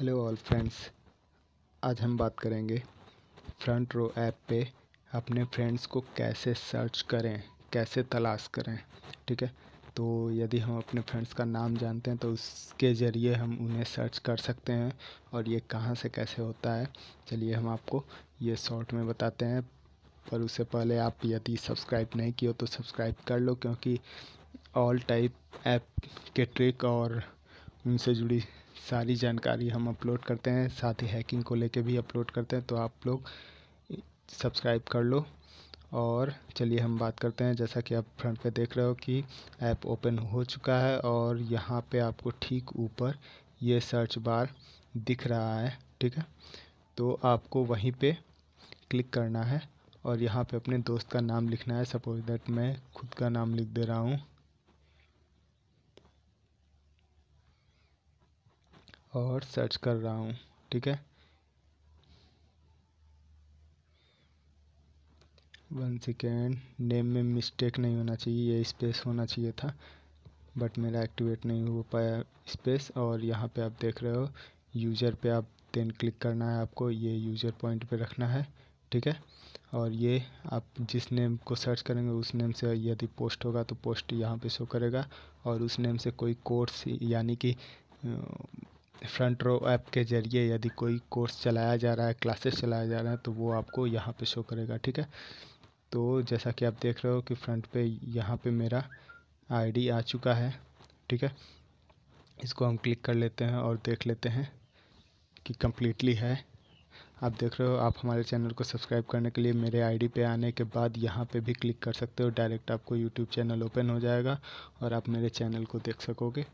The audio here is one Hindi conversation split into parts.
हेलो ऑल फ्रेंड्स आज हम बात करेंगे फ्रंट रो ऐप पे अपने फ्रेंड्स को कैसे सर्च करें कैसे तलाश करें ठीक है तो यदि हम अपने फ्रेंड्स का नाम जानते हैं तो उसके ज़रिए हम उन्हें सर्च कर सकते हैं और ये कहाँ से कैसे होता है चलिए हम आपको ये शॉर्ट में बताते हैं पर उससे पहले आप यदि सब्सक्राइब नहीं किए तो सब्सक्राइब कर लो क्योंकि ऑल टाइप ऐप के ट्रिक और उनसे जुड़ी सारी जानकारी हम अपलोड करते हैं साथ ही हैकिंग को लेके भी अपलोड करते हैं तो आप लोग सब्सक्राइब कर लो और चलिए हम बात करते हैं जैसा कि आप फ्रंट पे देख रहे हो कि ऐप ओपन हो चुका है और यहाँ पे आपको ठीक ऊपर ये सर्च बार दिख रहा है ठीक है तो आपको वहीं पे क्लिक करना है और यहाँ पे अपने दोस्त का नाम लिखना है सपोज दैट मैं खुद का नाम लिख दे रहा हूँ और सर्च कर रहा हूँ ठीक है वन सेकेंड नेम में मिस्टेक नहीं होना चाहिए ये स्पेस होना चाहिए था बट मेरा एक्टिवेट नहीं हो पाया स्पेस और यहाँ पे आप देख रहे हो यूज़र पे आप देन क्लिक करना है आपको ये यूज़र पॉइंट पे रखना है ठीक है और ये आप जिस नेम को सर्च करेंगे उस नेम से यदि पोस्ट होगा तो पोस्ट यहाँ पे शो करेगा और उस नेम से कोई कोर्स यानी कि फ्रंट रो ऐप के ज़रिए यदि कोई कोर्स चलाया जा रहा है क्लासेस चलाया जा रहा है तो वो आपको यहाँ पे शो करेगा ठीक है तो जैसा कि आप देख रहे हो कि फ्रंट पे यहाँ पे मेरा आईडी आ चुका है ठीक है इसको हम क्लिक कर लेते हैं और देख लेते हैं कि कम्प्लीटली है आप देख रहे हो आप हमारे चैनल को सब्सक्राइब करने के लिए मेरे आईडी पे आने के बाद यहाँ पे भी क्लिक कर सकते हो डायरेक्ट आपको यूट्यूब चैनल ओपन हो जाएगा और आप मेरे चैनल को देख सकोगे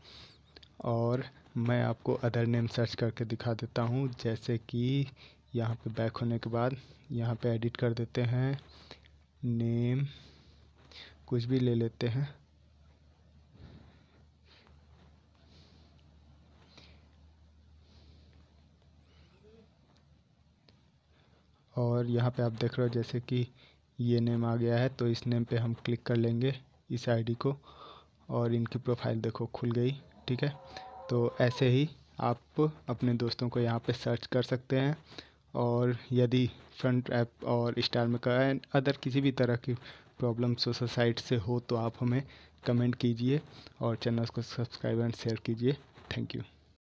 और मैं आपको अदर नेम सर्च करके दिखा देता हूँ जैसे कि यहाँ पे बैक होने के बाद यहाँ पे एडिट कर देते हैं नेम कुछ भी ले लेते हैं और यहाँ पे आप देख रहे हो जैसे कि ये नेम आ गया है तो इस नेम पे हम क्लिक कर लेंगे इस आईडी को और इनकी प्रोफाइल देखो खुल गई ठीक है तो ऐसे ही आप अपने दोस्तों को यहाँ पे सर्च कर सकते हैं और यदि फ्रंट ऐप और स्टार में का अदर किसी भी तरह की प्रॉब्लम सोशल साइट से हो तो आप हमें कमेंट कीजिए और चैनल को सब्सक्राइब एंड शेयर कीजिए थैंक यू